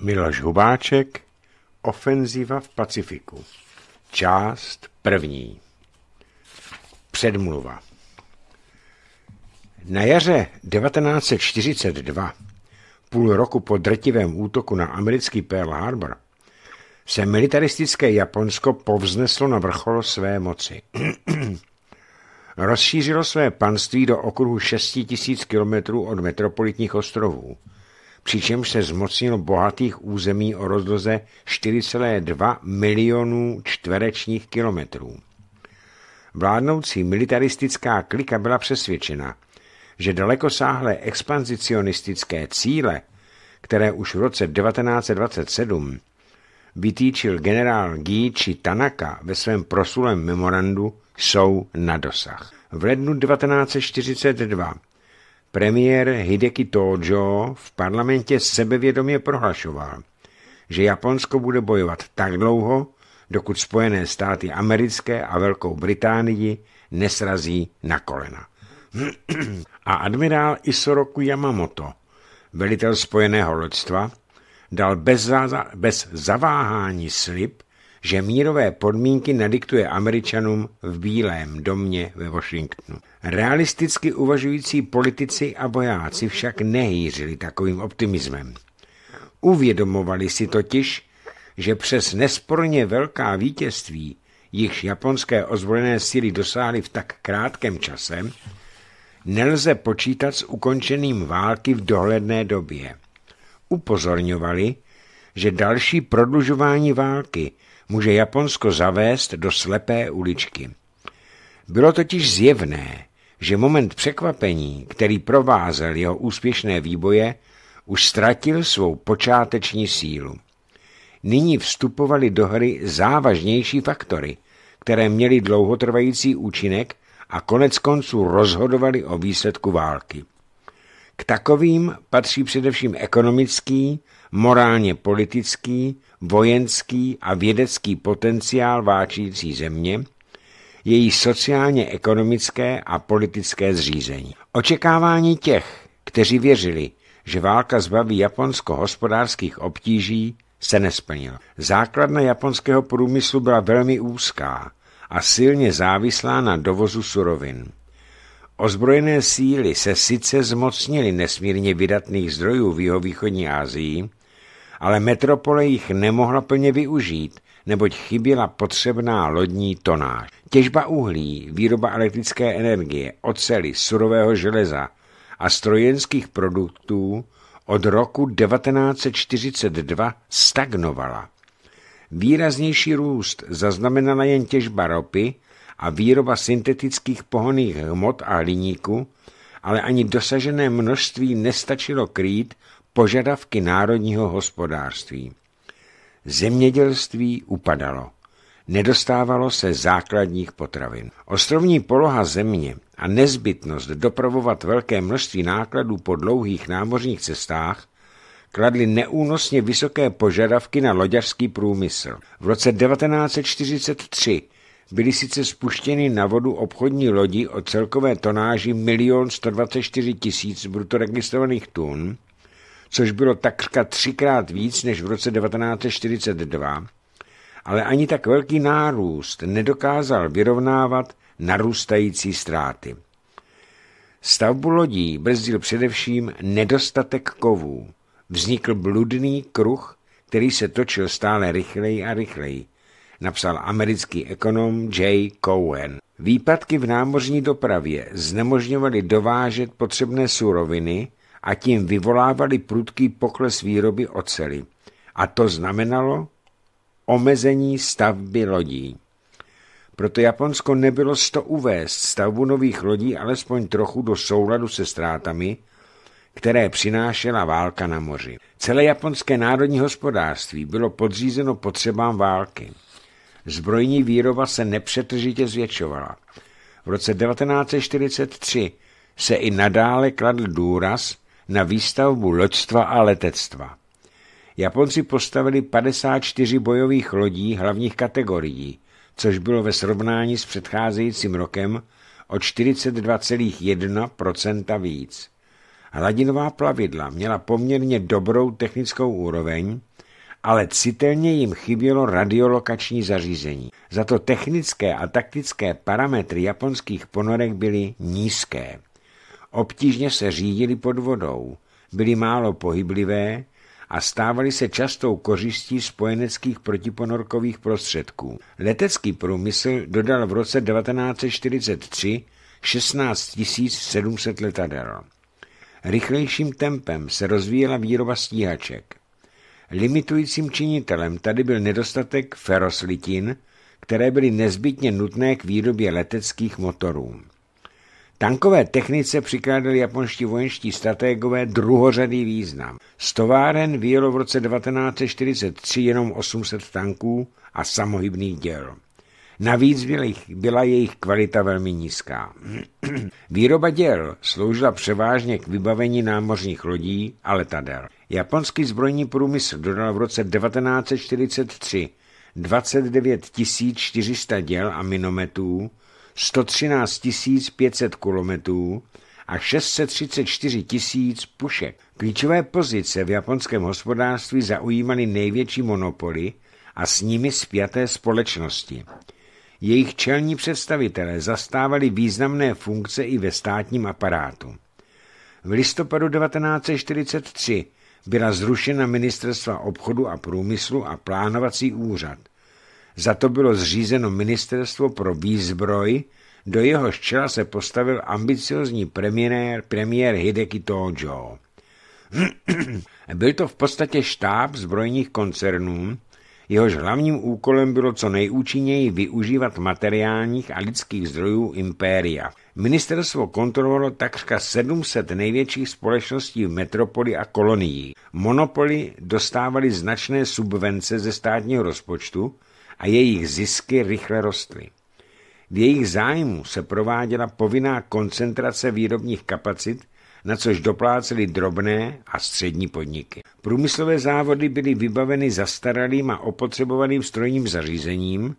Miloš Hubáček Ofenziva v Pacifiku Část první Předmluva Na jaře 1942, půl roku po drtivém útoku na americký Pearl Harbor, se militaristické Japonsko povzneslo na vrchol své moci. Rozšířilo své panství do okruhu 6 000 kilometrů od metropolitních ostrovů – přičemž se zmocnilo bohatých území o rozloze 4,2 milionů čtverečních kilometrů. Vládnoucí militaristická klika byla přesvědčena, že dalekosáhlé expanzicionistické cíle, které už v roce 1927 vytýčil generál Gíči Tanaka ve svém prosulém memorandu, jsou na dosah. V lednu 1942 Premiér Hideki Tojo v parlamentě sebevědomě prohlašoval, že Japonsko bude bojovat tak dlouho, dokud Spojené státy americké a Velkou Británii nesrazí na kolena. A admirál Isoroku Yamamoto, velitel spojeného loďstva, dal bez, za, bez zaváhání slib, že mírové podmínky nadiktuje Američanům v Bílém domě ve Washingtonu. Realisticky uvažující politici a vojáci však nehýřili takovým optimismem. Uvědomovali si totiž, že přes nesporně velká vítězství, jichž japonské ozvolené síly dosáhly v tak krátkém čase, nelze počítat s ukončeným války v dohledné době. Upozorňovali, že další prodlužování války může Japonsko zavést do slepé uličky. Bylo totiž zjevné, že moment překvapení, který provázel jeho úspěšné výboje, už ztratil svou počáteční sílu. Nyní vstupovaly do hry závažnější faktory, které měly dlouhotrvající účinek a konec konců rozhodovaly o výsledku války. K takovým patří především ekonomický, morálně politický vojenský a vědecký potenciál váčící země, její sociálně-ekonomické a politické zřízení. Očekávání těch, kteří věřili, že válka zbaví Japonsko hospodářských obtíží, se nesplnilo. Základna japonského průmyslu byla velmi úzká a silně závislá na dovozu surovin. Ozbrojené síly se sice zmocnily nesmírně vydatných zdrojů v jihovýchodní Asii, ale metropole jich nemohla plně využít, neboť chyběla potřebná lodní tonáž. Těžba uhlí, výroba elektrické energie, oceli, surového železa a strojenských produktů od roku 1942 stagnovala. Výraznější růst zaznamenala jen těžba ropy a výroba syntetických pohoných hmot a hliníku, ale ani dosažené množství nestačilo krýt požadavky národního hospodářství. Zemědělství upadalo. Nedostávalo se základních potravin. Ostrovní poloha země a nezbytnost dopravovat velké množství nákladů po dlouhých námořních cestách kladly neúnosně vysoké požadavky na loďařský průmysl. V roce 1943 byly sice spuštěny na vodu obchodní lodi o celkové tonáži 1 124 000 brutoregistrovaných tun, což bylo takřka třikrát víc než v roce 1942, ale ani tak velký nárůst nedokázal vyrovnávat narůstající ztráty. Stavbu lodí brzdil především nedostatek kovů. Vznikl bludný kruh, který se točil stále rychleji a rychleji, napsal americký ekonom J. Cohen. Výpadky v námořní dopravě znemožňovaly dovážet potřebné suroviny a tím vyvolávali prudký pokles výroby ocely. A to znamenalo omezení stavby lodí. Proto Japonsko nebylo sto uvést stavbu nových lodí alespoň trochu do souladu se ztrátami, které přinášela válka na moři. Celé japonské národní hospodářství bylo podřízeno potřebám války. Zbrojní výroba se nepřetržitě zvětšovala. V roce 1943 se i nadále kladl důraz na výstavbu loďstva a letectva. Japonci postavili 54 bojových lodí hlavních kategorií, což bylo ve srovnání s předcházejícím rokem o 42,1 víc. Hladinová plavidla měla poměrně dobrou technickou úroveň, ale citelně jim chybělo radiolokační zařízení. Za to technické a taktické parametry japonských ponorek byly nízké. Obtížně se řídili pod vodou, byli málo pohyblivé a stávali se častou kořistí spojeneckých protiponorkových prostředků. Letecký průmysl dodal v roce 1943 16 700 letadel. Rychlejším tempem se rozvíjela výroba stíhaček. Limitujícím činitelem tady byl nedostatek feroslitin, které byly nezbytně nutné k výrobě leteckých motorů. Tankové technice přikládali japonští vojenští strategové druhořadý význam. Z továren v roce 1943 jenom 800 tanků a samohybných děl. Navíc byla jejich kvalita velmi nízká. Výroba děl sloužila převážně k vybavení námořních lodí a letadel. Japonský zbrojní průmysl dodal v roce 1943 29 400 děl a minometů, 113 500 kulometů a 634 tisíc pušek. Klíčové pozice v japonském hospodářství zaujímaly největší monopoly a s nimi spjaté společnosti. Jejich čelní představitelé zastávali významné funkce i ve státním aparátu. V listopadu 1943 byla zrušena ministerstva obchodu a průmyslu a plánovací úřad – za to bylo zřízeno Ministerstvo pro výzbroj, do jeho čela se postavil ambiciozní premiér, premiér Hideki Tojo. byl to v podstatě štáb zbrojních koncernů, jehož hlavním úkolem bylo co nejúčinněji využívat materiálních a lidských zdrojů impéria. Ministerstvo kontrolovalo takřka 700 největších společností v metropoli a kolonii. Monopoly dostávaly značné subvence ze státního rozpočtu, a jejich zisky rychle rostly. V jejich zájmu se prováděla povinná koncentrace výrobních kapacit, na což doplácely drobné a střední podniky. Průmyslové závody byly vybaveny zastaralým a opotřebovaným strojním zařízením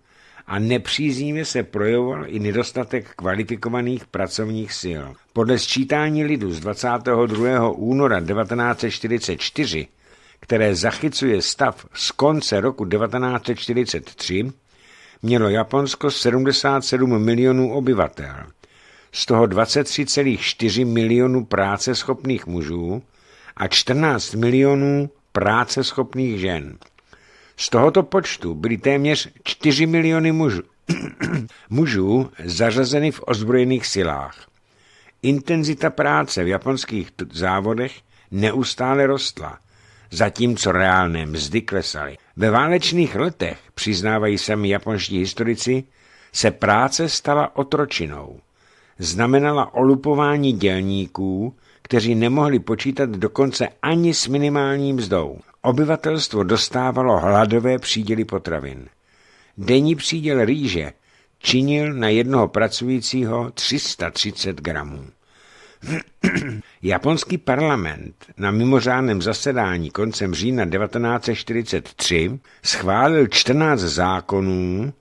a nepříznivě se projevoval i nedostatek kvalifikovaných pracovních sil. Podle sčítání lidu z 22. února 1944 které zachycuje stav z konce roku 1943, mělo Japonsko 77 milionů obyvatel, z toho 23,4 milionů práceschopných mužů a 14 milionů práceschopných žen. Z tohoto počtu byly téměř 4 miliony mužů, mužů zařazeny v ozbrojených silách. Intenzita práce v japonských závodech neustále rostla – zatímco reálné mzdy klesaly. Ve válečných letech, přiznávají sami japonští historici, se práce stala otročinou. Znamenala olupování dělníků, kteří nemohli počítat dokonce ani s minimální mzdou. Obyvatelstvo dostávalo hladové příděly potravin. Denní příděl rýže činil na jednoho pracujícího 330 gramů. Japonský parlament na mimořádném zasedání koncem října 1943 schválil 14 zákonů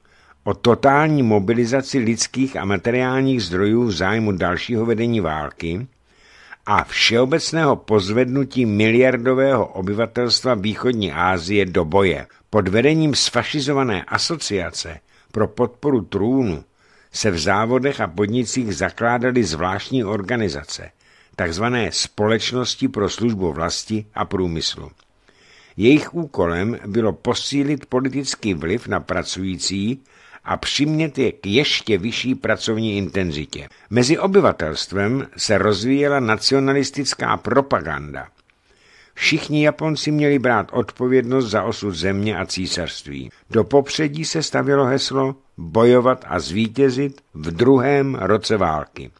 o totální mobilizaci lidských a materiálních zdrojů v zájmu dalšího vedení války a všeobecného pozvednutí miliardového obyvatelstva východní Asie do boje pod vedením sfašizované asociace pro podporu trůnu se v závodech a podnicích zakládaly zvláštní organizace, takzvané společnosti pro službu vlasti a průmyslu. Jejich úkolem bylo posílit politický vliv na pracující a přimět je k ještě vyšší pracovní intenzitě. Mezi obyvatelstvem se rozvíjela nacionalistická propaganda – Všichni Japonci měli brát odpovědnost za osud země a císařství. Do popředí se stavilo heslo bojovat a zvítězit v druhém roce války.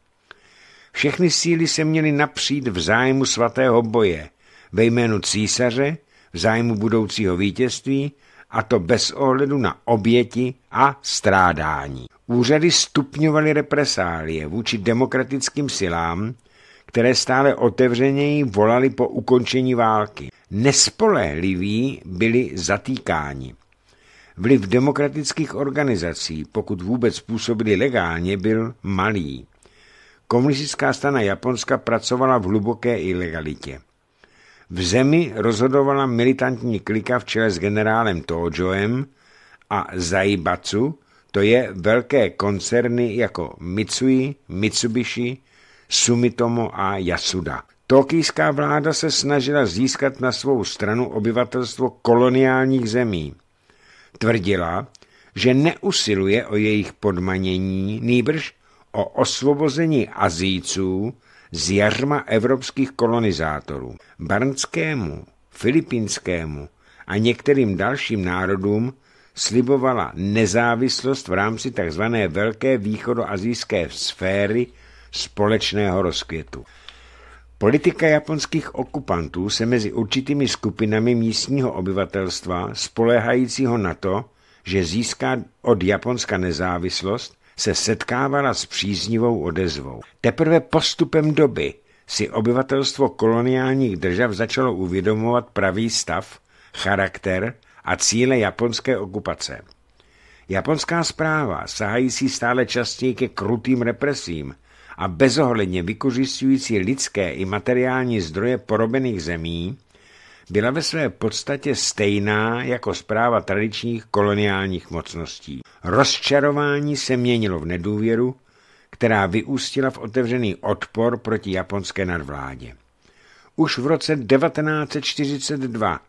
Všechny síly se měly napřít v zájmu svatého boje, ve jménu císaře, v zájmu budoucího vítězství, a to bez ohledu na oběti a strádání. Úřady stupňovaly represálie vůči demokratickým silám, které stále otevřeněji volali po ukončení války. Nespolehliví byli zatýkáni. Vliv demokratických organizací, pokud vůbec působili legálně, byl malý. Komunistická strana Japonska pracovala v hluboké ilegalitě. V zemi rozhodovala militantní klika v čele s generálem Tojoem a Zaibatsu, to je velké koncerny jako Mitsui, Mitsubishi, Sumitomo a Yasuda. Tokijská vláda se snažila získat na svou stranu obyvatelstvo koloniálních zemí. Tvrdila, že neusiluje o jejich podmanění, nýbrž o osvobození Azijců z jařma evropských kolonizátorů. Barnskému, filipínskému a některým dalším národům slibovala nezávislost v rámci tzv. velké východoazijské sféry společného rozkvětu. Politika japonských okupantů se mezi určitými skupinami místního obyvatelstva spoléhajícího na to, že získá od Japonska nezávislost, se setkávala s příznivou odezvou. Teprve postupem doby si obyvatelstvo koloniálních držav začalo uvědomovat pravý stav, charakter a cíle japonské okupace. Japonská zpráva, sahající stále častěji ke krutým represím, a bezohledně vykořišťující lidské i materiální zdroje porobených zemí, byla ve své podstatě stejná jako zpráva tradičních koloniálních mocností. Rozčarování se měnilo v nedůvěru, která vyústila v otevřený odpor proti japonské nadvládě. Už v roce 1942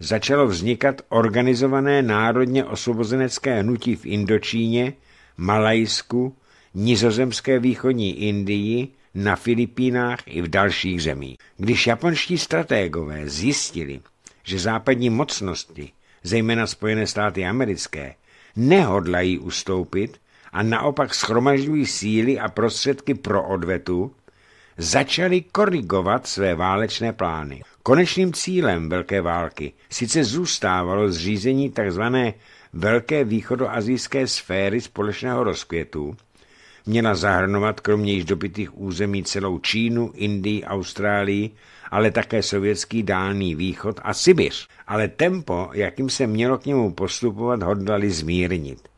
začalo vznikat organizované národně osvobozenecké hnutí v Indočíně, Malajsku, nizozemské východní Indii, na Filipínách i v dalších zemích. Když japonští strategové zjistili, že západní mocnosti, zejména Spojené státy americké, nehodlají ustoupit a naopak schromažďují síly a prostředky pro odvetu, začali korigovat své válečné plány. Konečným cílem Velké války sice zůstávalo zřízení tzv. Velké východoazijské sféry společného rozkvětu, měla zahrnovat kromě již dobitých území celou Čínu, Indii, Austrálii, ale také sovětský dálný východ a Sibiř. Ale tempo, jakým se mělo k němu postupovat, hodlali zmírnit.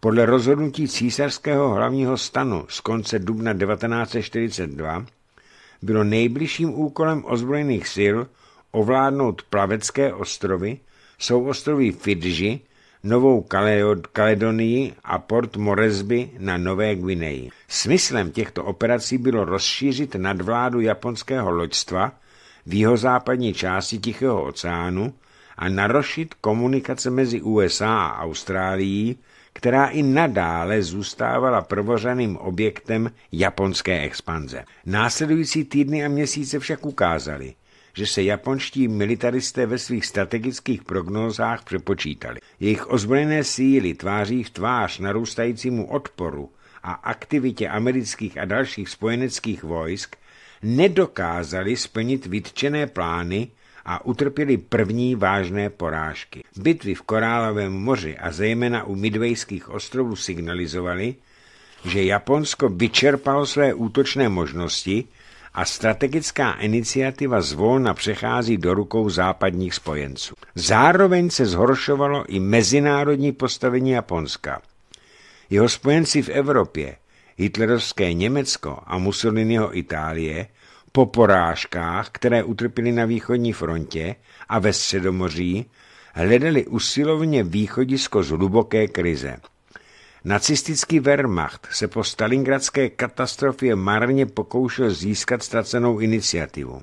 Podle rozhodnutí císařského hlavního stanu z konce dubna 1942 bylo nejbližším úkolem ozbrojených sil ovládnout plavecké ostrovy, souostroví Fidži Novou Kaledonii a Port Moresby na Nové Gvineji. Smyslem těchto operací bylo rozšířit nadvládu japonského loďstva v jihozápadní části Tichého oceánu a narošit komunikace mezi USA a Austrálií, která i nadále zůstávala provořeným objektem japonské expanze. Následující týdny a měsíce však ukázaly, že se japonští militaristé ve svých strategických prognózách přepočítali. Jejich ozbrojené síly tváří v tvář narůstajícímu odporu a aktivitě amerických a dalších spojeneckých vojsk nedokázali splnit vytčené plány a utrpěli první vážné porážky. Bitvy v Korálovém moři a zejména u Midwayských ostrovů signalizovaly, že Japonsko vyčerpalo své útočné možnosti a strategická iniciativa zvolna přechází do rukou západních spojenců. Zároveň se zhoršovalo i mezinárodní postavení Japonska. Jeho spojenci v Evropě, hitlerovské Německo a Mussoliniho Itálie, po porážkách, které utrpěli na východní frontě a ve Středomoří, hledali usilovně východisko z hluboké krize. Nacistický Wehrmacht se po stalingradské katastrofě marně pokoušel získat ztracenou iniciativu.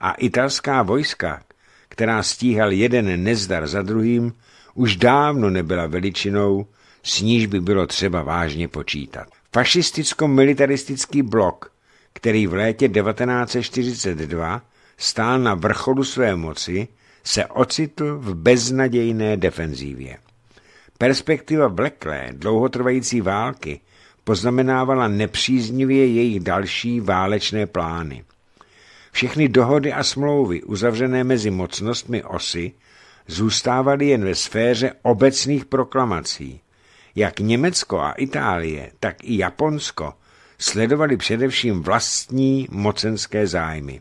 A italská vojska, která stíhal jeden nezdar za druhým, už dávno nebyla veličinou, s níž by bylo třeba vážně počítat. Fašisticko-militaristický blok, který v létě 1942 stál na vrcholu své moci, se ocitl v beznadějné defenzívě. Perspektiva vleklé, dlouhotrvající války poznamenávala nepříznivě jejich další válečné plány. Všechny dohody a smlouvy uzavřené mezi mocnostmi osy zůstávaly jen ve sféře obecných proklamací. Jak Německo a Itálie, tak i Japonsko sledovali především vlastní mocenské zájmy.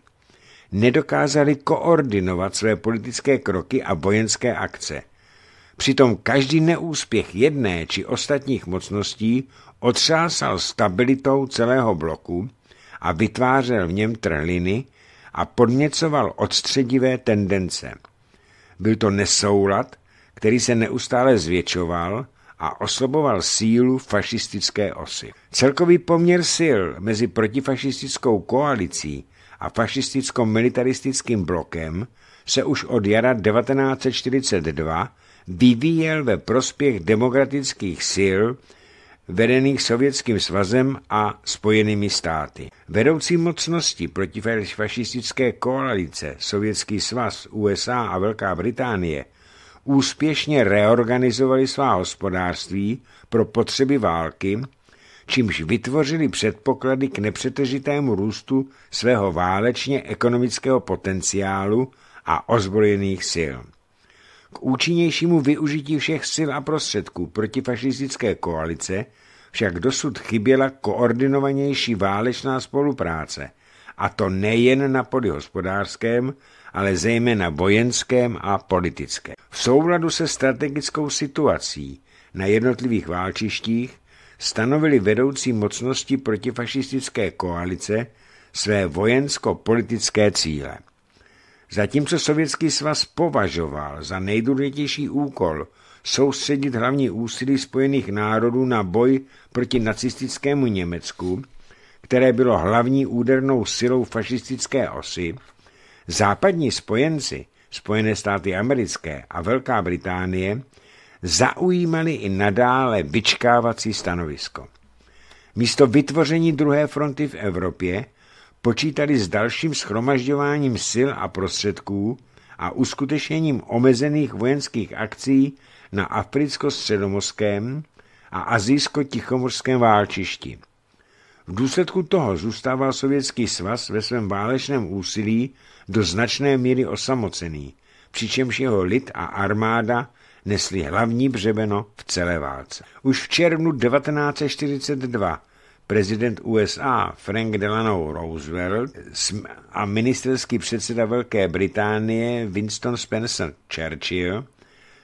Nedokázali koordinovat své politické kroky a vojenské akce – Přitom každý neúspěch jedné či ostatních mocností otřásal stabilitou celého bloku a vytvářel v něm trhliny a podněcoval odstředivé tendence. Byl to nesoulad, který se neustále zvětšoval a oslaboval sílu fašistické osy. Celkový poměr sil mezi protifašistickou koalicí a fašisticko-militaristickým blokem se už od jara 1942 vyvíjel ve prospěch demokratických sil vedených Sovětským svazem a Spojenými státy. Vedoucí mocnosti proti fašistické koalice Sovětský svaz, USA a Velká Británie úspěšně reorganizovali svá hospodářství pro potřeby války, čímž vytvořili předpoklady k nepřetržitému růstu svého válečně ekonomického potenciálu a ozbrojených sil. K účinnějšímu využití všech sil a prostředků protifašistické koalice však dosud chyběla koordinovanější válečná spolupráce, a to nejen na poli hospodářském, ale zejména vojenském a politickém. V souladu se strategickou situací na jednotlivých válčištích stanovili vedoucí mocnosti protifašistické koalice své vojensko-politické cíle. Zatímco Sovětský svaz považoval za nejdůležitější úkol soustředit hlavní úsilí Spojených národů na boj proti nacistickému Německu, které bylo hlavní údernou silou fašistické osy, západní spojenci, Spojené státy americké a Velká Británie, zaujímali i nadále vyčkávací stanovisko. Místo vytvoření druhé fronty v Evropě počítali s dalším schromažďováním sil a prostředků a uskutečněním omezených vojenských akcí na africko-středomorském a azijsko-tichomorském válčišti. V důsledku toho zůstával Sovětský svaz ve svém válečném úsilí do značné míry osamocený, přičemž jeho lid a armáda nesli hlavní břebeno v celé válce. Už v červnu 1942 prezident USA Frank Delano Roosevelt a ministerský předseda Velké Británie Winston Spencer Churchill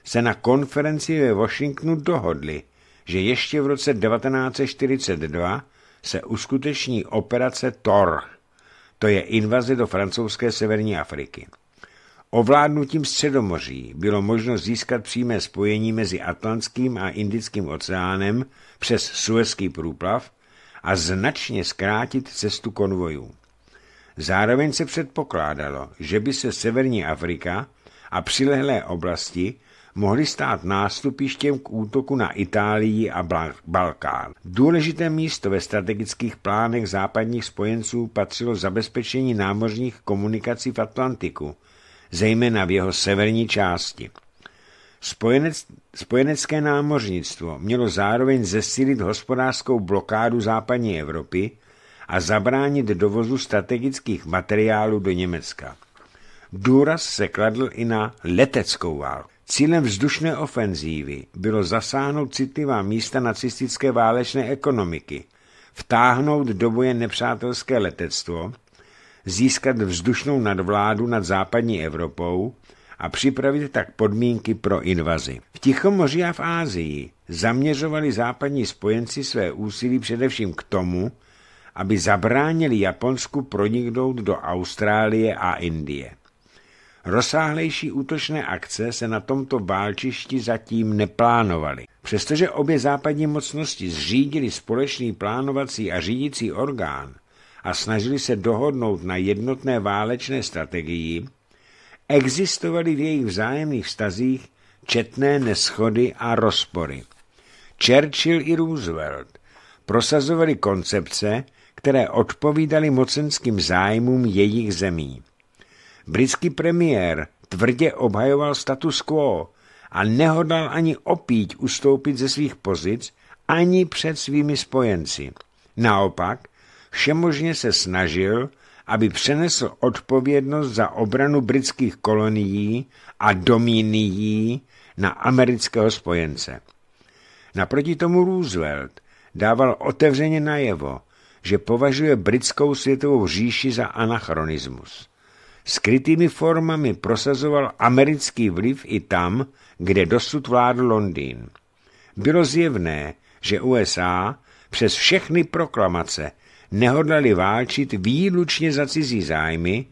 se na konferenci ve Washingtonu dohodli, že ještě v roce 1942 se uskuteční operace TOR, to je invaze do francouzské severní Afriky. Ovládnutím Středomoří bylo možno získat přímé spojení mezi Atlantským a Indickým oceánem přes Suezký průplav – a značně zkrátit cestu konvojů. Zároveň se předpokládalo, že by se severní Afrika a přilehlé oblasti mohly stát nástupištěm k útoku na Itálii a Balkán. Důležité místo ve strategických plánech západních spojenců patřilo zabezpečení námořních komunikací v Atlantiku, zejména v jeho severní části. Spojenec, spojenecké námořnictvo mělo zároveň zesílit hospodářskou blokádu západní Evropy a zabránit dovozu strategických materiálů do Německa. Důraz se kladl i na leteckou válku. Cílem vzdušné ofenzívy bylo zasáhnout citlivá místa nacistické válečné ekonomiky, vtáhnout do boje nepřátelské letectvo, získat vzdušnou nadvládu nad západní Evropou a připravit tak podmínky pro invazi. V Tichomoří a v Ázii zaměřovali západní spojenci své úsilí především k tomu, aby zabránili Japonsku proniknout do Austrálie a Indie. Rozsáhlejší útočné akce se na tomto válčišti zatím neplánovaly. Přestože obě západní mocnosti zřídili společný plánovací a řídící orgán a snažili se dohodnout na jednotné válečné strategii, existovaly v jejich vzájemných vztazích četné neschody a rozpory. Churchill i Roosevelt prosazovali koncepce, které odpovídaly mocenským zájmům jejich zemí. Britský premiér tvrdě obhajoval status quo a nehodlal ani opíť ustoupit ze svých pozic ani před svými spojenci. Naopak, všemožně se snažil aby přenesl odpovědnost za obranu britských kolonií a dominií na amerického spojence. Naproti tomu Roosevelt dával otevřeně najevo, že považuje britskou světovou říši za anachronismus. Skrytými formami prosazoval americký vliv i tam, kde dosud vládl Londýn. Bylo zjevné, že USA přes všechny proklamace nehodlali válčit výlučně za cizí zájmy,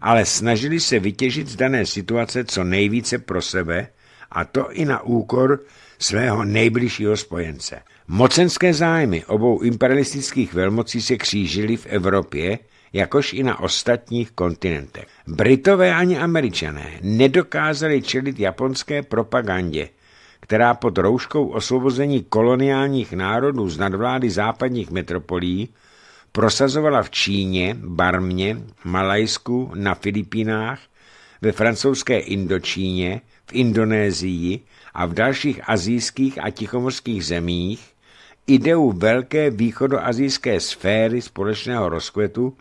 ale snažili se vytěžit z dané situace co nejvíce pro sebe, a to i na úkor svého nejbližšího spojence. Mocenské zájmy obou imperialistických velmocí se křížily v Evropě, jakož i na ostatních kontinentech. Britové ani američané nedokázali čelit japonské propagandě, která pod rouškou osvobození koloniálních národů z nadvlády západních metropolí Prosazovala v Číně, Barmě, Malajsku, na Filipínách, ve francouzské Indočíně, v Indonésii a v dalších azijských a tichomorských zemích ideu velké východoazijské sféry společného rozkvětu,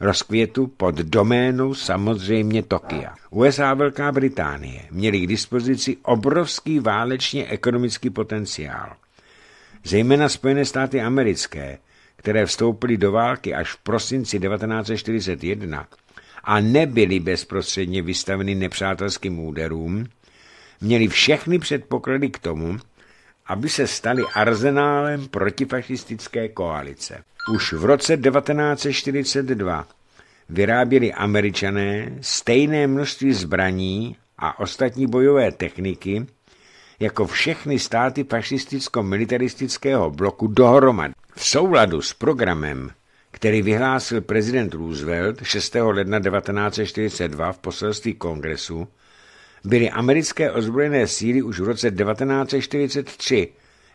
rozkvětu pod doménou samozřejmě Tokia. USA a Velká Británie měly k dispozici obrovský válečně ekonomický potenciál. Zejména Spojené státy americké – které vstoupily do války až v prosinci 1941 a nebyly bezprostředně vystaveny nepřátelským úderům, měly všechny předpoklady k tomu, aby se staly arzenálem protifašistické koalice. Už v roce 1942 vyráběli američané stejné množství zbraní a ostatní bojové techniky jako všechny státy fašisticko-militaristického bloku dohromady. V souladu s programem, který vyhlásil prezident Roosevelt 6. ledna 1942 v poselství kongresu, byly americké ozbrojené síly už v roce 1943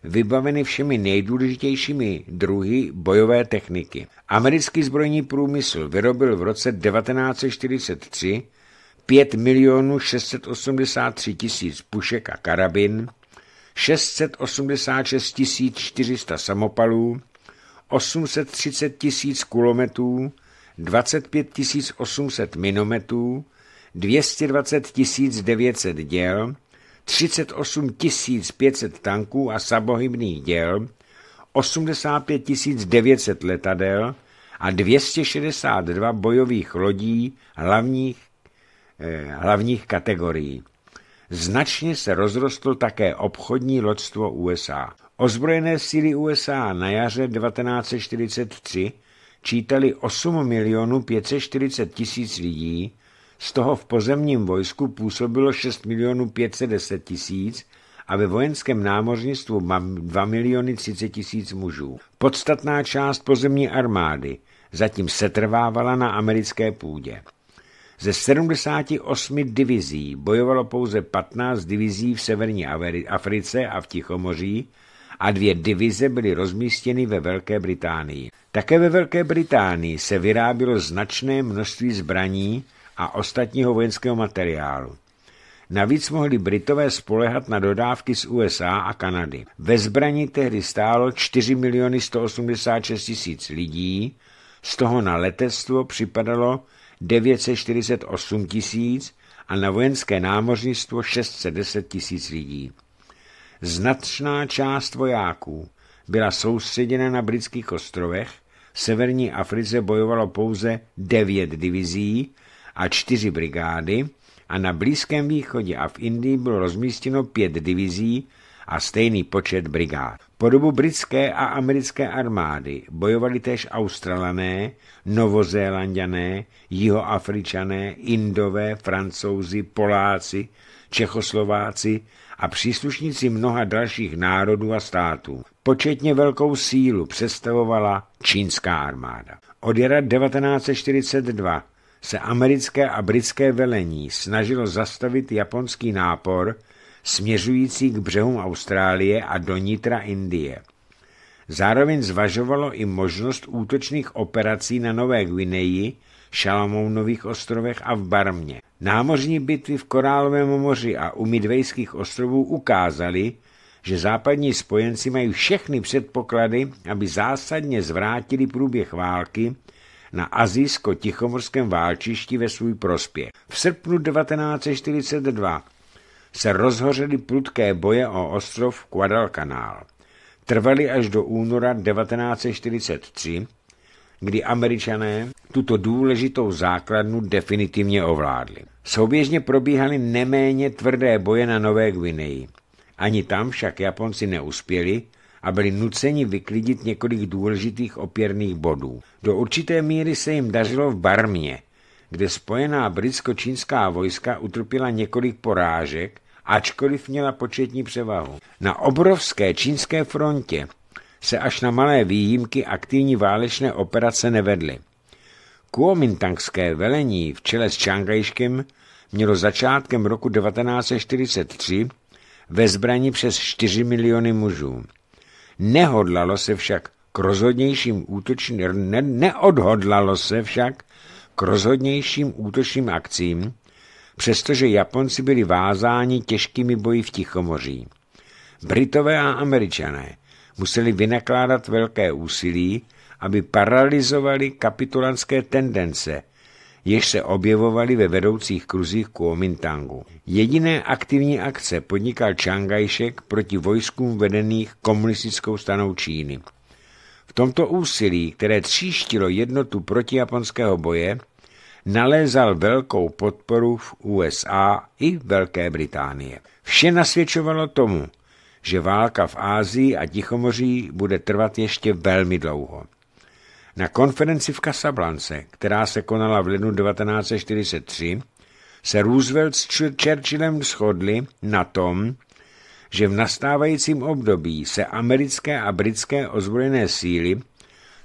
vybaveny všemi nejdůležitějšími druhy bojové techniky. Americký zbrojní průmysl vyrobil v roce 1943 5 milionů 683 tisíc pušek a karabin, 686 400 samopalů, 830 000 kulometů, 25 800 minometů, 220 900 děl, 38 500 tanků a samohybných děl, 85 900 letadel a 262 bojových lodí hlavních, eh, hlavních kategorií. Značně se rozrostlo také obchodní loďstvo USA. Ozbrojené síly USA na jaře 1943 čítali 8 milionů 540 tisíc lidí, z toho v pozemním vojsku působilo 6 milionů 510 tisíc a ve vojenském námořnictvu 2 miliony 30 tisíc mužů. Podstatná část pozemní armády zatím setrvávala na americké půdě. Ze 78 divizí bojovalo pouze 15 divizí v severní Africe a v Tichomoří a dvě divize byly rozmístěny ve Velké Británii. Také ve Velké Británii se vyrábilo značné množství zbraní a ostatního vojenského materiálu. Navíc mohli Britové spolehat na dodávky z USA a Kanady. Ve zbraní tehdy stálo 4 miliony 186 tisíc lidí, z toho na letectvo připadalo 948 tisíc a na vojenské námořnictvo 610 tisíc lidí. Značná část vojáků byla soustředěna na britských ostrovech, v severní Africe bojovalo pouze 9 divizí a 4 brigády a na Blízkém východě a v Indii bylo rozmístěno 5 divizí a stejný počet brigád. Po dobu britské a americké armády bojovali též Australané, Novozélandané, Jihoafričané, Indové, Francouzi, Poláci, Čechoslováci a příslušníci mnoha dalších národů a států. Početně velkou sílu představovala čínská armáda. Od jara 1942 se americké a britské velení snažilo zastavit japonský nápor směřující k břehům Austrálie a do nitra Indie. Zároveň zvažovalo i možnost útočných operací na Nové Gvineji, Šalamounových ostrovech a v Barmě. Námořní bitvy v Korálovém moři a u Midvejských ostrovů ukázaly, že západní spojenci mají všechny předpoklady, aby zásadně zvrátili průběh války na azijsko-tichomorském válčišti ve svůj prospěch. V srpnu 1942 se rozhořely prudké boje o ostrov Guadalcanal. Trvaly až do února 1943, kdy američané tuto důležitou základnu definitivně ovládli. Souběžně probíhaly neméně tvrdé boje na Nové Gvineji. Ani tam však Japonci neuspěli a byli nuceni vyklidit několik důležitých opěrných bodů. Do určité míry se jim dařilo v Barmě, kde spojená britsko-čínská vojska utrpěla několik porážek ačkoliv měla početní převahu. Na obrovské čínské frontě se až na malé výjimky aktivní válečné operace nevedly. Kuomintangské velení v čele s Čangajškem mělo začátkem roku 1943 ve zbraní přes 4 miliony mužů. Nehodlalo se však k rozhodnějším útočným, ne, neodhodlalo se však k rozhodnějším útočným akcím, přestože Japonci byli vázáni těžkými boji v Tichomoří. Britové a Američané museli vynakládat velké úsilí, aby paralizovali kapitulantské tendence, jež se objevovaly ve vedoucích kruzích Kuomintangu. Jediné aktivní akce podnikal Čangajšek proti vojskům vedených komunistickou stanou Číny. V tomto úsilí, které tříštilo jednotu protijaponského boje, nalézal velkou podporu v USA i Velké Británie. Vše nasvědčovalo tomu, že válka v Ázii a Tichomoří bude trvat ještě velmi dlouho. Na konferenci v Casablance, která se konala v lednu 1943, se Roosevelt s Churchillem shodli na tom, že v nastávajícím období se americké a britské ozbrojené síly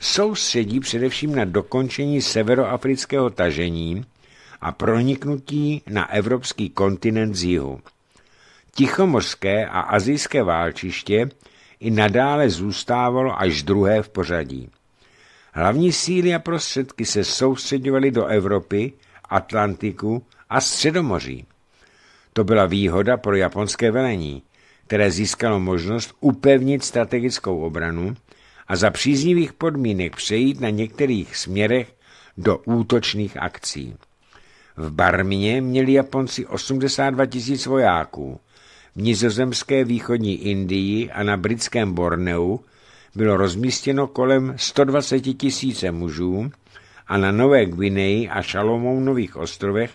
soustředí především na dokončení severoafrického tažení a proniknutí na evropský kontinent z jihu. Tichomořské a azijské válčiště i nadále zůstávalo až druhé v pořadí. Hlavní síly a prostředky se soustředovaly do Evropy, Atlantiku a Středomoří. To byla výhoda pro japonské velení, které získalo možnost upevnit strategickou obranu a za příznivých podmínek přejít na některých směrech do útočných akcí. V Barmě měli Japonci 82 tisíc vojáků, v nizozemské východní Indii a na britském Borneu bylo rozmístěno kolem 120 tisíce mužů a na Nové Gvineji a Šalomounových ostrovech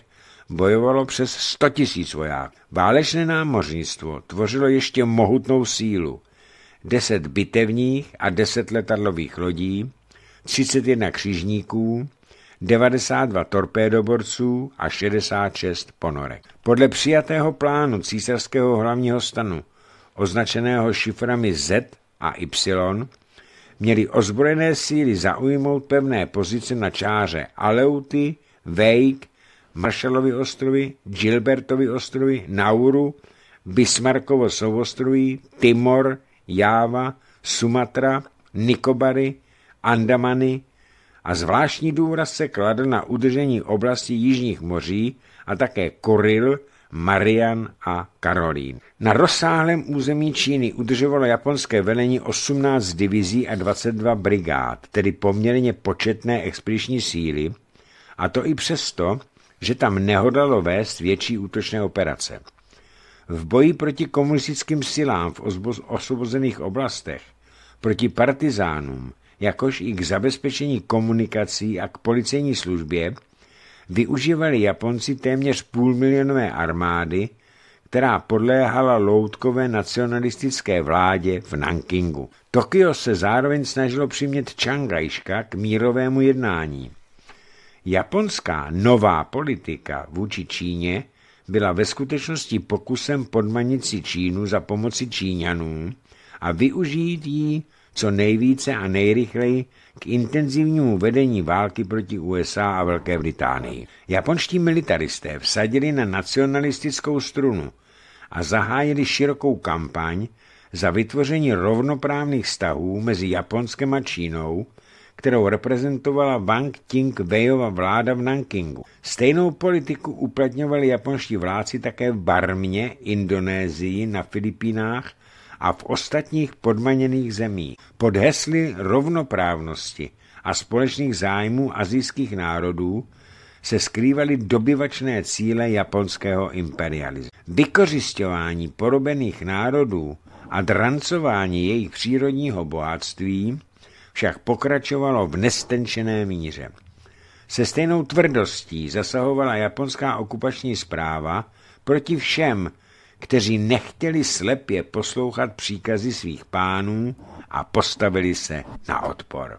bojovalo přes 100 tisíc vojáků. Válečné námořnictvo tvořilo ještě mohutnou sílu. 10 bitevních a 10 letadlových lodí, 31 křižníků, 92 torpédoborců a 66 ponorek. Podle přijatého plánu císařského hlavního stanu, označeného šiframi Z a Y, měly ozbrojené síly zaujmout pevné pozice na čáře Aleuty, Wake, Marshallovy ostrovy, Gilbertovy ostrovy, Nauru, Bismarckovo souostroví, Timor, Jáva, Sumatra, Nikobary, Andamany a zvláštní důraz se kladl na udržení oblasti Jižních moří a také Koril, Marian a Karolín. Na rozsáhlém území Číny udržovalo japonské velení 18 divizí a 22 brigád, tedy poměrně početné expediční síly, a to i přesto, že tam nehodalo vést větší útočné operace. V boji proti komunistickým silám v osvobozených oblastech, proti partizánům, jakož i k zabezpečení komunikací a k policejní službě, využívali Japonci téměř půlmilionové armády, která podléhala loutkové nacionalistické vládě v Nankingu. Tokio se zároveň snažilo přimět Čangajška k mírovému jednání. Japonská nová politika vůči Číně – byla ve skutečnosti pokusem podmanit si Čínu za pomoci Číňanů a využít ji co nejvíce a nejrychleji k intenzivnímu vedení války proti USA a Velké Británii. Japonští militaristé vsadili na nacionalistickou strunu a zahájili širokou kampaň za vytvoření rovnoprávných vztahů mezi Japonskem a Čínou kterou reprezentovala Wang ting Weiova vláda v Nankingu. Stejnou politiku uplatňovali japonští vládci také v Barmě, Indonésii, na Filipínách a v ostatních podmaněných zemích. pod hesly rovnoprávnosti a společných zájmů azijských národů se skrývaly dobyvačné cíle japonského imperialismu. Vykořišťování porobených národů a drancování jejich přírodního bohatství však pokračovalo v nestenčené míře. Se stejnou tvrdostí zasahovala japonská okupační zpráva proti všem, kteří nechtěli slepě poslouchat příkazy svých pánů a postavili se na odpor.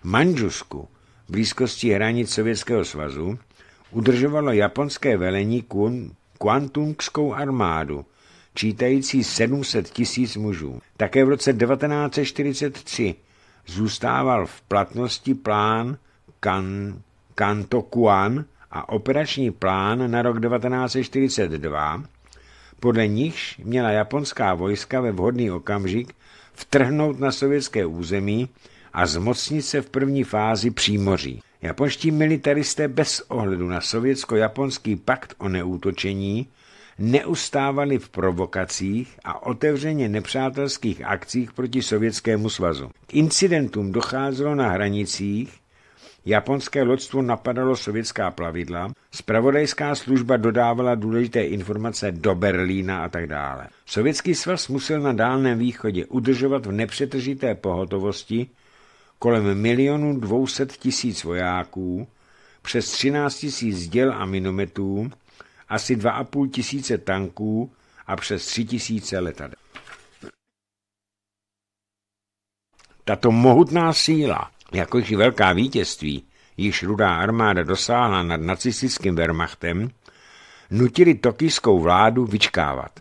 V Manžusku, blízkosti hranic Sovětského svazu, udržovalo japonské velení kvantunkskou armádu, čítající 700 tisíc mužů. Také v roce 1943 zůstával v platnosti plán kan, Kantokuan a operační plán na rok 1942, podle nichž měla japonská vojska ve vhodný okamžik vtrhnout na sovětské území a zmocnit se v první fázi přímoří. Japonští militaristé bez ohledu na sovětsko-japonský pakt o neútočení neustávali v provokacích a otevřeně nepřátelských akcích proti Sovětskému svazu. K incidentům docházelo na hranicích, japonské lodstvo napadalo sovětská plavidla, spravodajská služba dodávala důležité informace do Berlína a tak dále. Sovětský svaz musel na Dálném východě udržovat v nepřetržité pohotovosti kolem milionu dvouset tisíc vojáků, přes 13 tisíc děl a minometů, asi 2,5 tisíce tanků a přes 3 tisíce letadel. Tato mohutná síla, jakož i velká vítězství, již rudá armáda dosáhla nad nacistickým Wehrmachtem, nutili tokijskou vládu vyčkávat.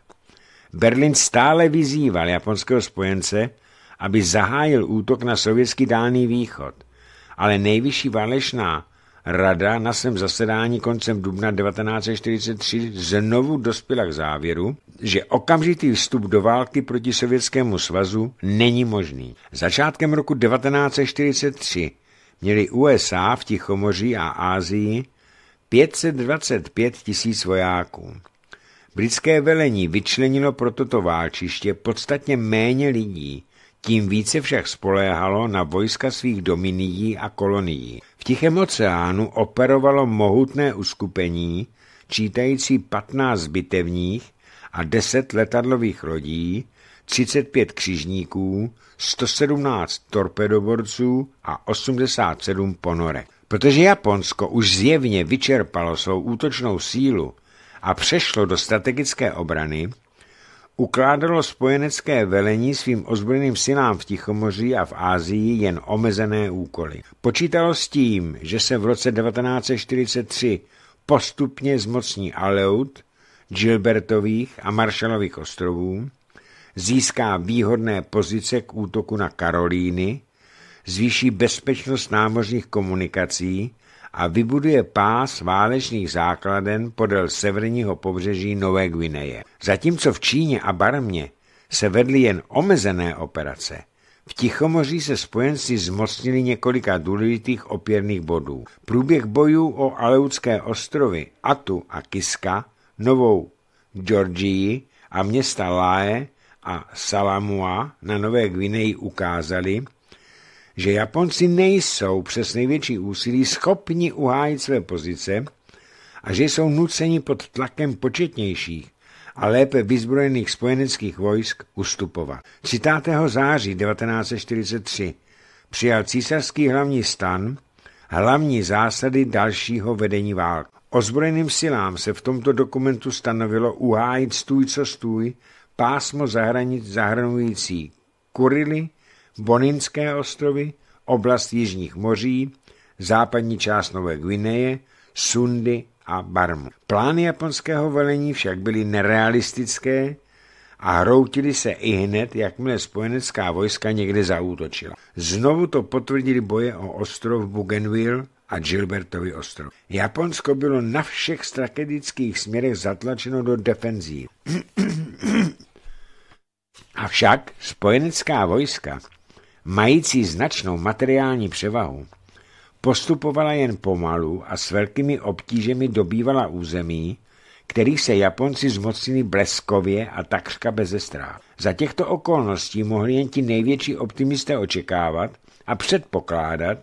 Berlin stále vyzýval japonského spojence, aby zahájil útok na sovětský dálný východ, ale nejvyšší válečná Rada na svém zasedání koncem dubna 1943 znovu dospěla k závěru, že okamžitý vstup do války proti Sovětskému svazu není možný. Začátkem roku 1943 měli USA v Tichomoří a Ázii 525 tisíc vojáků. Britské velení vyčlenilo pro toto válčiště podstatně méně lidí, tím více však spoléhalo na vojska svých dominií a kolonií. V Tichém oceánu operovalo mohutné uskupení, čítající 15 bitevních a 10 letadlových lodí, 35 křižníků, 117 torpedoborců a 87 ponorek. Protože Japonsko už zjevně vyčerpalo svou útočnou sílu a přešlo do strategické obrany, ukládalo spojenecké velení svým ozbrojeným synám v Tichomoří a v Ázii jen omezené úkoly. Počítalo s tím, že se v roce 1943 postupně zmocní Aleut, Gilbertových a Maršalových ostrovů, získá výhodné pozice k útoku na Karolíny, zvýší bezpečnost námořních komunikací a vybuduje pás válečných základen podél severního pobřeží Nové Gvineje. Zatímco v Číně a Barmě se vedly jen omezené operace, v Tichomoří se spojenci zmocnili několika důležitých opěrných bodů. Průběh bojů o Aleutské ostrovy Atu a Kiska, Novou Georgii a města Lae a Salamua na Nové Gvineji ukázali, že Japonci nejsou přes největší úsilí schopni uhájit své pozice a že jsou nuceni pod tlakem početnějších a lépe vyzbrojených spojeneckých vojsk ustupovat. 30. září 1943 přijal císařský hlavní stan hlavní zásady dalšího vedení válk. Ozbrojeným silám se v tomto dokumentu stanovilo uhájit stůj co stůj pásmo zahranic zahrnující Kurily, Boninské ostrovy, oblast Jižních moří, západní část Nové Gvineje, Sundy a Barmu. Plány japonského velení však byly nerealistické a hroutily se i hned, jakmile spojenecká vojska někde zaútočila. Znovu to potvrdili boje o ostrov Bougainville a Gilbertovi ostrov. Japonsko bylo na všech strategických směrech zatlačeno do defenzí. Avšak spojenecká vojska mající značnou materiální převahu, postupovala jen pomalu a s velkými obtížemi dobývala území, kterých se Japonci zmocnili bleskově a takřka beze ztrát. Za těchto okolností mohli jen ti největší optimisté očekávat a předpokládat,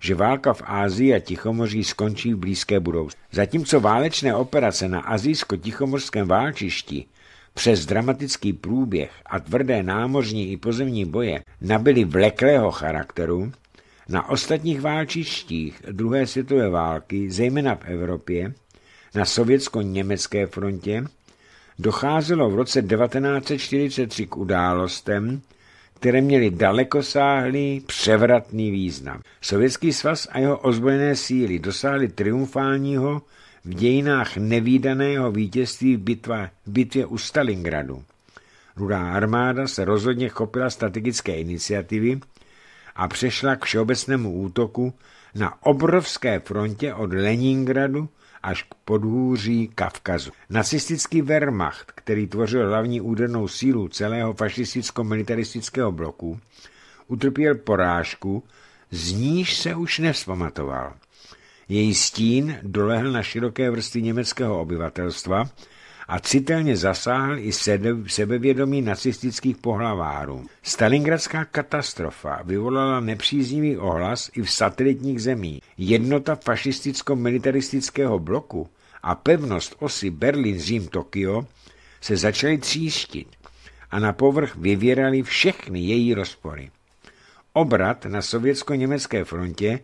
že válka v Ázii a Tichomoří skončí v blízké budoucnosti. Zatímco válečné operace na azijsko-tichomorském válčišti přes dramatický průběh a tvrdé námořní i pozemní boje nabyly vleklého charakteru, na ostatních válčištích druhé světové války, zejména v Evropě, na sovětsko-německé frontě, docházelo v roce 1943 k událostem, které měly dalekosáhlý převratný význam. Sovětský svaz a jeho ozbrojené síly dosáhly triumfálního v dějinách nevýdaného vítězství v, bitva, v bitvě u Stalingradu. Rudá armáda se rozhodně chopila strategické iniciativy a přešla k všeobecnému útoku na obrovské frontě od Leningradu až k podhůří Kavkazu. Nacistický Wehrmacht, který tvořil hlavní údernou sílu celého fašisticko-militaristického bloku, utrpěl porážku, z níž se už nevzpamatoval. Její stín dolehl na široké vrstvy německého obyvatelstva a citelně zasáhl i sebevědomí nacistických pohlavárů. Stalingradská katastrofa vyvolala nepříznivý ohlas i v satelitních zemích. Jednota fašisticko-militaristického bloku a pevnost osy Berlín-Řím-Tokio se začaly tříštit a na povrch vyvěraly všechny její rozpory. Obrat na sovětsko-německé frontě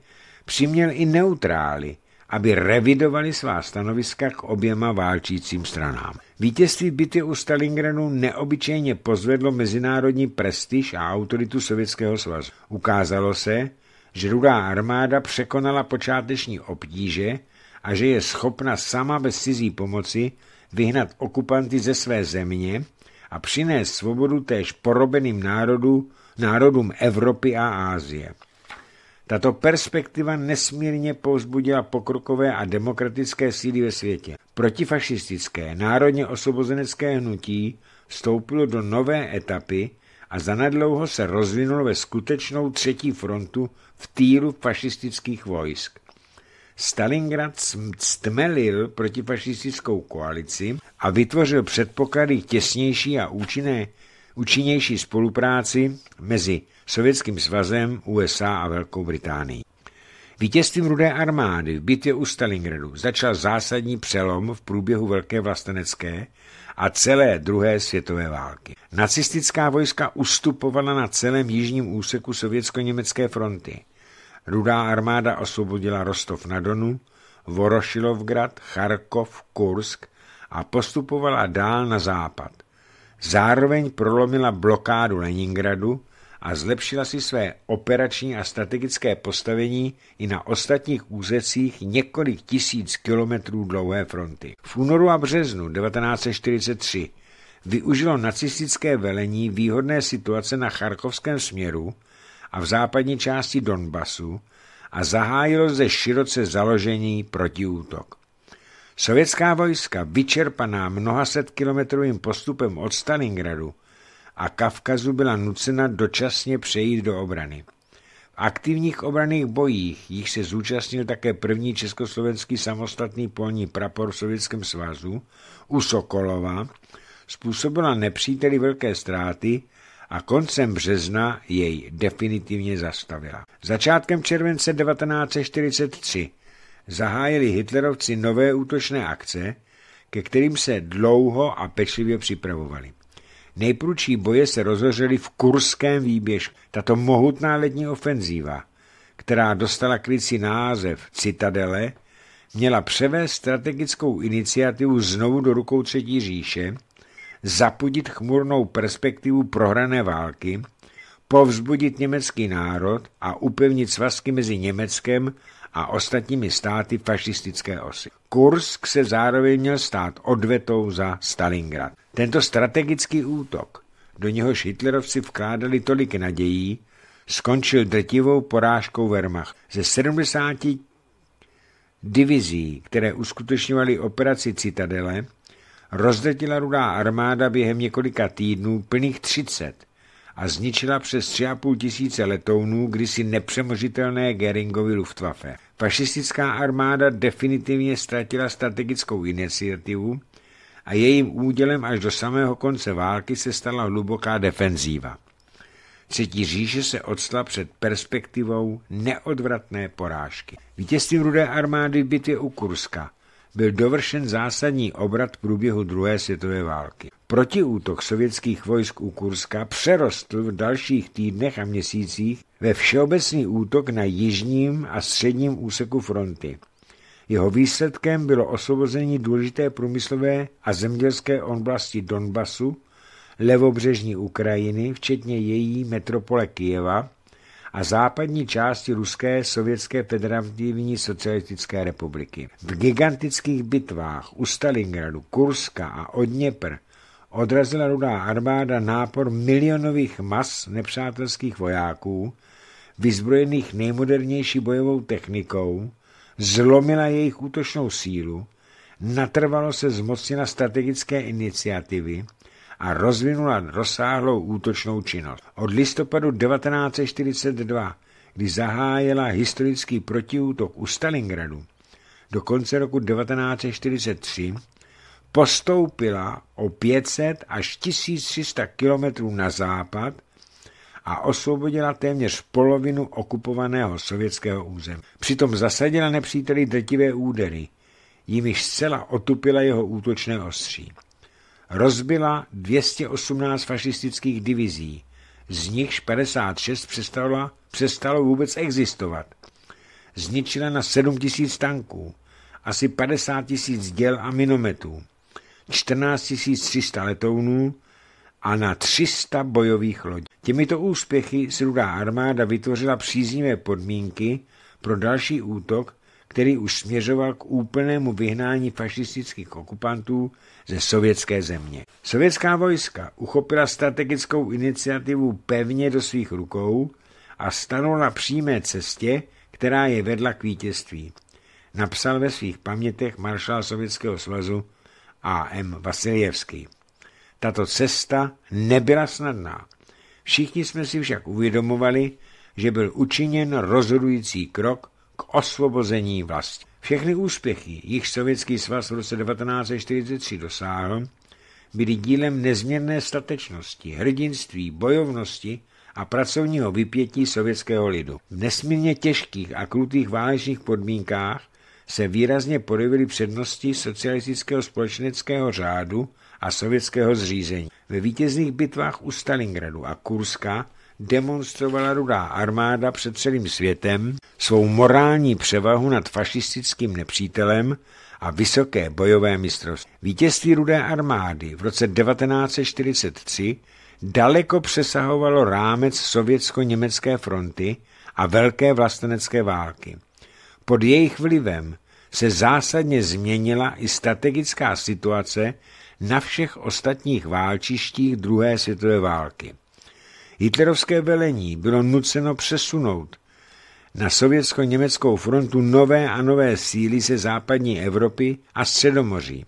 přiměl i neutrály, aby revidovali svá stanoviska k oběma válčícím stranám. Vítězství bitvy u Stalingradu neobyčejně pozvedlo mezinárodní prestiž a autoritu Sovětského svazu. Ukázalo se, že rudá armáda překonala počáteční obtíže a že je schopna sama bez cizí pomoci vyhnat okupanty ze své země a přinést svobodu též porobeným národu, národům Evropy a Ázie. Tato perspektiva nesmírně pouzbudila pokrokové a demokratické síly ve světě. Protifašistické národně osvobozenecké hnutí vstoupilo do nové etapy a zanadlouho se rozvinulo ve skutečnou třetí frontu v týru fašistických vojsk. Stalingrad stmelil protifašistickou koalici a vytvořil předpoklady těsnější a účinné, účinnější spolupráci mezi Sovětským svazem, USA a Velkou Británií. Vítězstvím Rudé armády v bitvě u Stalingradu začal zásadní přelom v průběhu Velké vlastenecké a celé druhé světové války. Nacistická vojska ustupovala na celém jižním úseku sovětsko-německé fronty. Rudá armáda osvobodila Rostov na Donu, Vorošilovgrad, Charkov, Kursk a postupovala dál na západ. Zároveň prolomila blokádu Leningradu a zlepšila si své operační a strategické postavení i na ostatních úzecích několik tisíc kilometrů dlouhé fronty. V únoru a březnu 1943 využilo nacistické velení výhodné situace na charkovském směru a v západní části Donbasu a zahájilo zde široce založený protiútok. Sovětská vojska, vyčerpaná mnoha set kilometrovým postupem od Stalingradu, a Kavkazu byla nucena dočasně přejít do obrany. V aktivních obraných bojích, jich se zúčastnil také první československý samostatný polní prapor v Sovětském svazu u Sokolova, způsobila nepříteli velké ztráty a koncem března jej definitivně zastavila. Začátkem července 1943 zahájili Hitlerovci nové útočné akce, ke kterým se dlouho a pečlivě připravovali. Nejprudší boje se rozhořely v kurském výběžku. Tato mohutná letní ofenzíva, která dostala krycí název Citadele, měla převést strategickou iniciativu znovu do rukou Třetí říše, zapudit chmurnou perspektivu prohrané války, povzbudit německý národ a upevnit svazky mezi Německem a ostatními státy fašistické osy. Kursk se zároveň měl stát odvetou za Stalingrad. Tento strategický útok, do něhož hitlerovci vkládali tolik nadějí, skončil drtivou porážkou Wehrmacht. Ze 70 divizí, které uskutečňovaly operaci Citadele, rozdrtila rudá armáda během několika týdnů plných 30 a zničila přes 3,5 tisíce letounů kdysi nepřemožitelné Geringovi Luftwaffe. Fašistická armáda definitivně ztratila strategickou iniciativu a jejím údělem až do samého konce války se stala hluboká defenzíva. Třetí říše se odstla před perspektivou neodvratné porážky. Vítězstvím rudé armády v bitvě u Kurska byl dovršen zásadní obrat v průběhu druhé světové války. Protiútok sovětských vojsk u Kurska přerostl v dalších týdnech a měsících ve všeobecný útok na jižním a středním úseku fronty. Jeho výsledkem bylo osvobození důležité průmyslové a zemědělské oblasti Donbasu, levobřežní Ukrajiny, včetně její metropole Kijeva a západní části Ruské sovětské federativní socialistické republiky. V gigantických bitvách u Stalingradu, Kurska a Odněpr odrazila rudá armáda nápor milionových mas nepřátelských vojáků, vyzbrojených nejmodernější bojovou technikou, zlomila jejich útočnou sílu, natrvalo se zmocnila strategické iniciativy a rozvinula rozsáhlou útočnou činnost. Od listopadu 1942, kdy zahájila historický protiútok u Stalingradu, do konce roku 1943 postoupila o 500 až 1300 kilometrů na západ a osvobodila téměř polovinu okupovaného sovětského území. Přitom zasadila nepříteli drtivé údery, jimiž zcela otupila jeho útočné ostří. Rozbila 218 fašistických divizí, z nichž 56 přestalo, přestalo vůbec existovat. Zničila na 7 tisíc tanků, asi 50 tisíc děl a minometů. 14 300 letounů a na 300 bojových lodí. Těmito úspěchy si rudá armáda vytvořila příznivé podmínky pro další útok, který už směřoval k úplnému vyhnání fašistických okupantů ze sovětské země. Sovětská vojska uchopila strategickou iniciativu pevně do svých rukou a stanula na přímé cestě, která je vedla k vítězství. Napsal ve svých pamětech maršál Sovětského svazu A.M. Vasiljevský. Tato cesta nebyla snadná. Všichni jsme si však uvědomovali, že byl učiněn rozhodující krok k osvobození vlasti. Všechny úspěchy, jich Sovětský svaz v roce 1943 dosáhl, byly dílem nezměrné statečnosti, hrdinství, bojovnosti a pracovního vypětí sovětského lidu. V nesmírně těžkých a krutých válečných podmínkách se výrazně podivily přednosti socialistického společenského řádu a sovětského zřízení. Ve vítězných bitvách u Stalingradu a Kurska demonstrovala rudá armáda před celým světem svou morální převahu nad fašistickým nepřítelem a vysoké bojové mistrovství. Vítězství rudé armády v roce 1943 daleko přesahovalo rámec sovětsko-německé fronty a velké vlastenecké války. Pod jejich vlivem se zásadně změnila i strategická situace na všech ostatních válčištích druhé světové války. Hitlerovské velení bylo nuceno přesunout na sovětsko-německou frontu nové a nové síly ze západní Evropy a středomoří.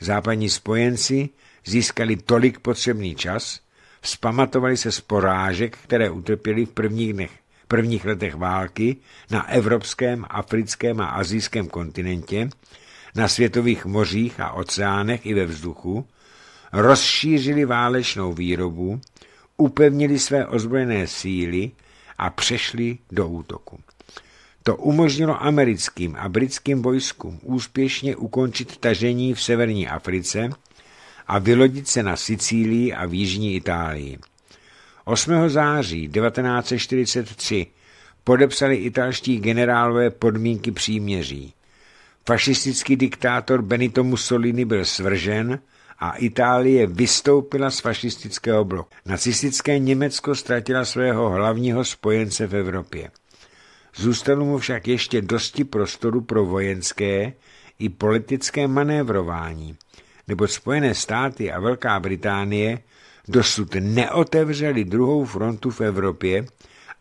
Západní spojenci získali tolik potřebný čas, vzpamatovali se z porážek, které utrpěli v prvních dnech prvních letech války na evropském, africkém a azijském kontinentě, na světových mořích a oceánech i ve vzduchu, rozšířili válečnou výrobu, upevnili své ozbrojené síly a přešli do útoku. To umožnilo americkým a britským vojskům úspěšně ukončit tažení v severní Africe a vylodit se na Sicílii a v jižní Itálii. 8. září 1943 podepsali italští generálové podmínky příměří. Fašistický diktátor Benito Mussolini byl svržen a Itálie vystoupila z fašistického bloku. Nacistické Německo ztratila svého hlavního spojence v Evropě. Zůstalo mu však ještě dosti prostoru pro vojenské i politické manévrování, nebo Spojené státy a Velká Británie dosud neotevřeli druhou frontu v Evropě,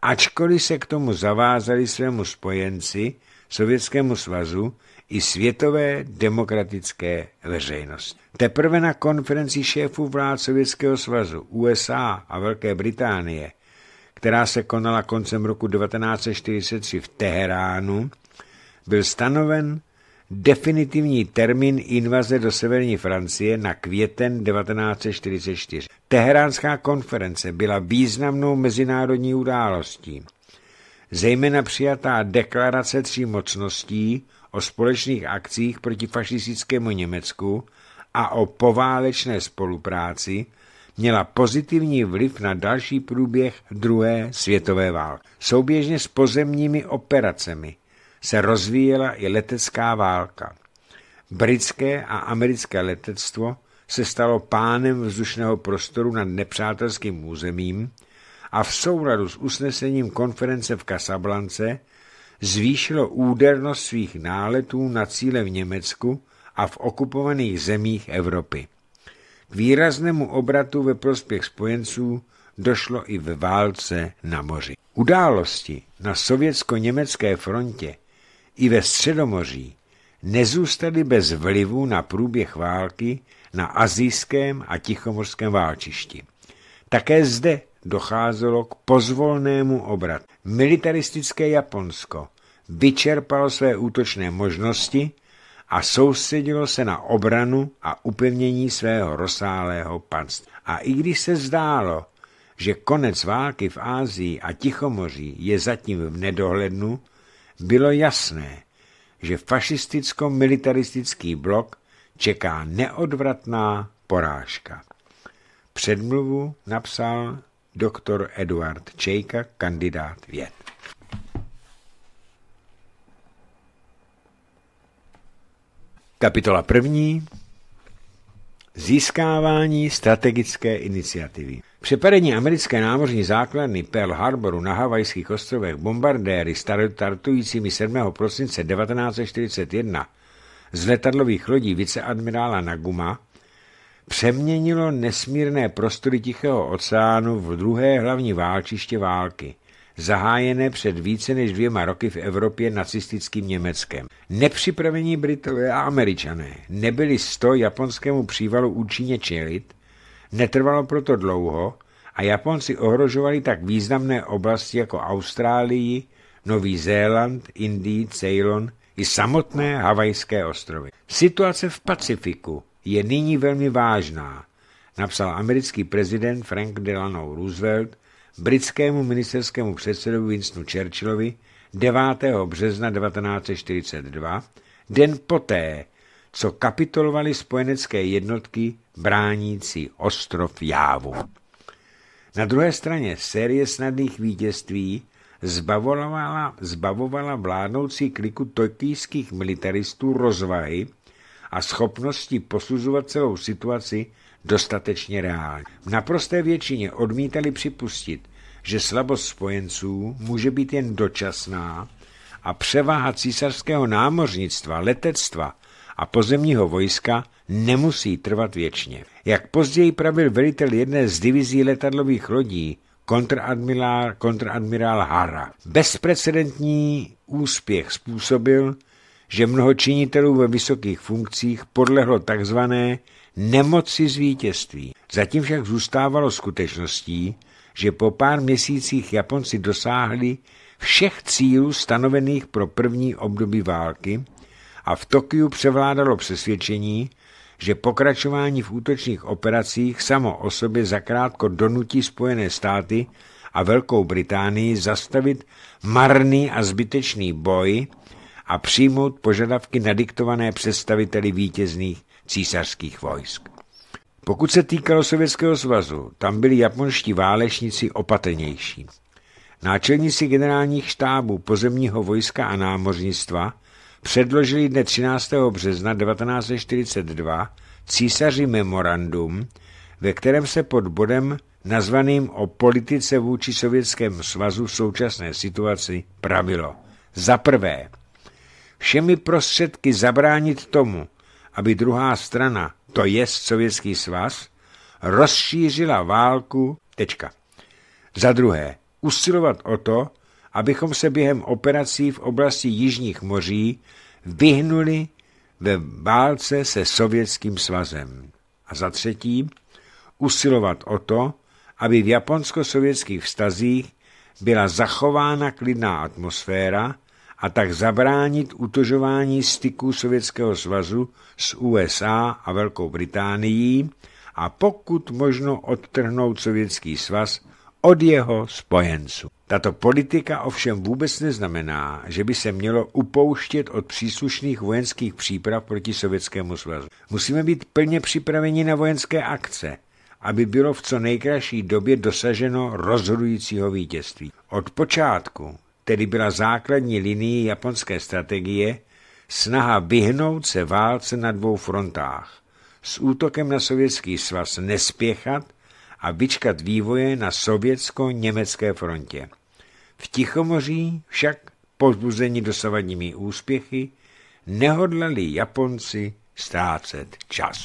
ačkoliv se k tomu zavázali svému spojenci, Sovětskému svazu i světové demokratické veřejnosti. Teprve na konferenci šéfů vlád Sovětského svazu, USA a Velké Británie, která se konala koncem roku 1943 v Teheránu, byl stanoven definitivní termín invaze do severní Francie na květen 1944. Teheránská konference byla významnou mezinárodní událostí. Zejména přijatá deklarace tří mocností o společných akcích proti fašistickému Německu a o poválečné spolupráci měla pozitivní vliv na další průběh druhé světové války. Souběžně s pozemními operacemi – se rozvíjela i letecká válka. Britské a americké letectvo se stalo pánem vzdušného prostoru nad nepřátelským územím a v souladu s usnesením konference v Kasablance zvýšilo údernost svých náletů na cíle v Německu a v okupovaných zemích Evropy. K výraznému obratu ve prospěch spojenců došlo i ve válce na moři. Události na sovětsko-německé frontě i ve Středomoří nezůstaly bez vlivu na průběh války na azijském a tichomorském válčišti. Také zde docházelo k pozvolnému obratu. Militaristické Japonsko vyčerpalo své útočné možnosti a soustředilo se na obranu a upevnění svého rozsáhlého panství. A i když se zdálo, že konec války v Ázii a Tichomoří je zatím v nedohlednu, bylo jasné, že fašisticko-militaristický blok čeká neodvratná porážka. Předmluvu napsal doktor Eduard Čejka, kandidát věd. Kapitola první. Získávání strategické iniciativy. Přepadení americké námořní základny Pearl Harboru na havajských ostrovech bombardéry startujícími 7. prosince 1941 z letadlových lodí viceadmirála Naguma přeměnilo nesmírné prostory Tichého oceánu v druhé hlavní válčiště války, zahájené před více než dvěma roky v Evropě nacistickým Německem. Nepřipravení Britové a Američané nebyli sto japonskému přívalu účinně čelit, Netrvalo proto dlouho a Japonci ohrožovali tak významné oblasti jako Austrálii, Nový Zéland, Indii, Ceylon i samotné Havajské ostrovy. Situace v Pacifiku je nyní velmi vážná, napsal americký prezident Frank Delano Roosevelt britskému ministerskému předsedovi Winstonu Churchillovi 9. března 1942, den poté, co kapitolovali spojenecké jednotky bránící ostrov Jávu. Na druhé straně série snadných vítězství zbavovala, zbavovala vládnoucí kliku tokijských militaristů rozvahy a schopnosti posuzovat celou situaci dostatečně reálně. V naprosté většině odmítali připustit, že slabost spojenců může být jen dočasná a převaha císařského námořnictva, letectva a pozemního vojska nemusí trvat věčně. Jak později pravil velitel jedné z divizí letadlových lodí, kontradmirál, kontradmirál Hara. Bezprecedentní úspěch způsobil, že mnoho činitelů ve vysokých funkcích podlehlo takzvané nemoci z vítězství. Zatím však zůstávalo skutečností, že po pár měsících Japonci dosáhli všech cílů stanovených pro první období války a v Tokiu převládalo přesvědčení, že pokračování v útočných operacích samo o sobě zakrátko donutí Spojené státy a Velkou Británii zastavit marný a zbytečný boj a přijmout požadavky nadiktované představiteli vítězných císařských vojsk. Pokud se týkalo Sovětského svazu, tam byli japonští válečníci opatrnější. Náčelníci generálních štábů pozemního vojska a námořnictva – předložili dne 13. března 1942 císaři memorandum, ve kterém se pod bodem nazvaným o politice vůči Sovětském svazu v současné situaci pravilo. Za prvé, všemi prostředky zabránit tomu, aby druhá strana, to je Sovětský svaz, rozšířila válku, tečka. Za druhé, usilovat o to, abychom se během operací v oblasti Jižních moří vyhnuli ve válce se Sovětským svazem. A za třetí, usilovat o to, aby v japonsko-sovětských vztazích byla zachována klidná atmosféra a tak zabránit utožování styků Sovětského svazu s USA a Velkou Británií a pokud možno odtrhnout Sovětský svaz od jeho spojenců. Tato politika ovšem vůbec neznamená, že by se mělo upouštět od příslušných vojenských příprav proti Sovětskému svazu. Musíme být plně připraveni na vojenské akce, aby bylo v co nejkratší době dosaženo rozhodujícího vítězství. Od počátku tedy byla základní linií japonské strategie snaha vyhnout se válce na dvou frontách, s útokem na Sovětský svaz nespěchat a vyčkat vývoje na sovětsko-německé frontě. V Tichomoří však, pozbuzeni dosavadními úspěchy, nehodlali Japonci ztrácet čas.